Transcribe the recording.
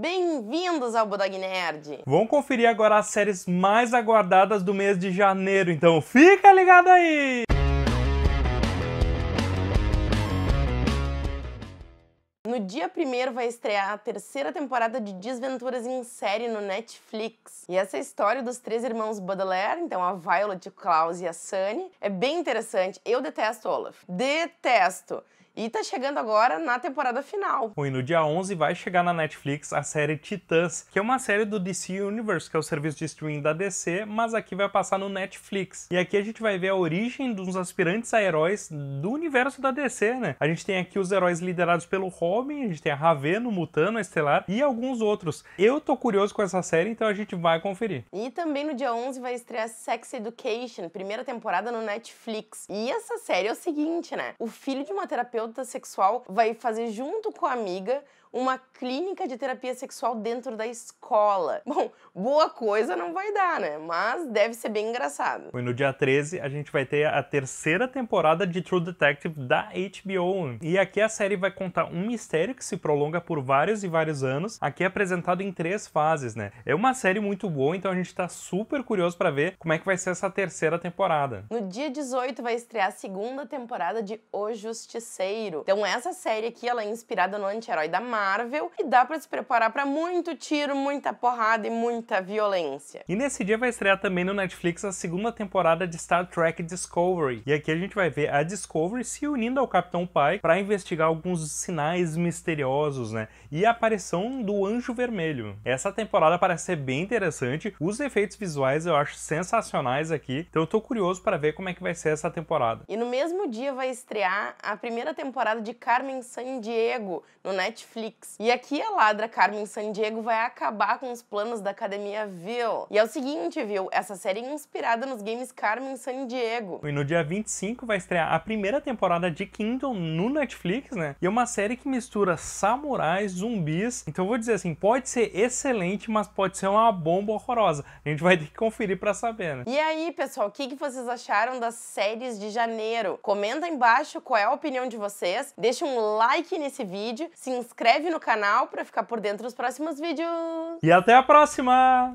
Bem-vindos ao Budog Nerd! Vamos conferir agora as séries mais aguardadas do mês de janeiro, então fica ligado aí! No dia 1 vai estrear a terceira temporada de Desventuras em Série no Netflix. E essa é história dos três irmãos Baudelaire, então a Violet, o Klaus e a Sunny, é bem interessante. Eu detesto Olaf. Detesto! E tá chegando agora na temporada final. E no dia 11 vai chegar na Netflix a série Titãs, que é uma série do DC Universe, que é o serviço de streaming da DC, mas aqui vai passar no Netflix. E aqui a gente vai ver a origem dos aspirantes a heróis do universo da DC, né? A gente tem aqui os heróis liderados pelo Robin, a gente tem a Raveno, o Mutano, a Estelar e alguns outros. Eu tô curioso com essa série, então a gente vai conferir. E também no dia 11 vai estrear Sex Education, primeira temporada no Netflix. E essa série é o seguinte, né? O filho de uma terapeuta terapeuta sexual vai fazer junto com a amiga uma clínica de terapia sexual dentro da escola. Bom, boa coisa não vai dar, né? Mas deve ser bem engraçado. E no dia 13 a gente vai ter a terceira temporada de True Detective da HBO. E aqui a série vai contar um mistério que se prolonga por vários e vários anos. Aqui é apresentado em três fases, né? É uma série muito boa, então a gente tá super curioso para ver como é que vai ser essa terceira temporada. No dia 18 vai estrear a segunda temporada de O Justiceiro. Então essa série aqui ela é inspirada no anti-herói da Marvel Marvel e dá para se preparar para muito tiro, muita porrada e muita violência. E nesse dia vai estrear também no Netflix a segunda temporada de Star Trek Discovery. E aqui a gente vai ver a Discovery se unindo ao Capitão Pike para investigar alguns sinais misteriosos, né? E a aparição do Anjo Vermelho. Essa temporada parece ser bem interessante. Os efeitos visuais eu acho sensacionais aqui. Então eu tô curioso para ver como é que vai ser essa temporada. E no mesmo dia vai estrear a primeira temporada de Carmen Sandiego no Netflix. Netflix. E aqui a ladra Carmen Sandiego vai acabar com os planos da academia Viu. E é o seguinte, viu? Essa série é inspirada nos games Carmen Sandiego. E no dia 25 vai estrear a primeira temporada de Kingdom no Netflix, né? E é uma série que mistura samurais, zumbis. Então vou dizer assim, pode ser excelente, mas pode ser uma bomba horrorosa. A gente vai ter que conferir para saber, né? E aí, pessoal, o que, que vocês acharam das séries de janeiro? Comenta embaixo qual é a opinião de vocês. Deixa um like nesse vídeo, se inscreve inscreve no canal para ficar por dentro dos próximos vídeos. E até a próxima!